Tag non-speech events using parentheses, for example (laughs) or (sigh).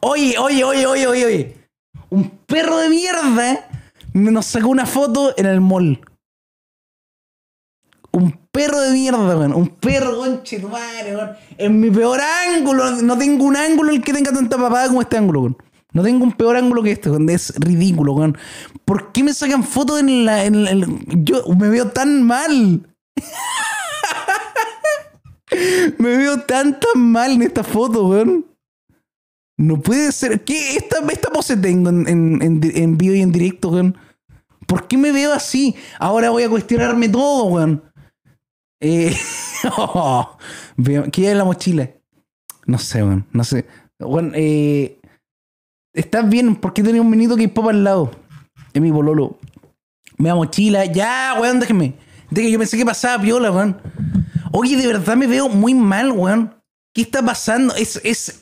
Oye, oye, oye, oye, oye, oye. Un perro de mierda nos sacó una foto en el mall. Un perro de mierda, weón. Un perro, conche tu En mi peor ángulo. No tengo un ángulo el que tenga tanta papada como este ángulo, weón. No tengo un peor ángulo que este, weón. Es ridículo, weón. ¿Por qué me sacan fotos en la. en Yo me veo tan mal. (laughs) me veo tan tan mal en esta foto, weón. No puede ser. ¿Qué? Esta, pose tengo en, vivo y en directo, weón. ¿Por qué me veo así? Ahora voy a cuestionarme todo, weón. Eh, (laughs) oh, ¿Qué es la mochila? No sé, weón. No sé. Weón, eh, estás bien. ¿Por qué tenía un minuto que pop al lado? Es mi bololo. Me mochila. Ya, weón, déjeme. De yo pensé que pasaba viola, weón. Oye, de verdad me veo muy mal, weón. ¿Qué está pasando? Es, es,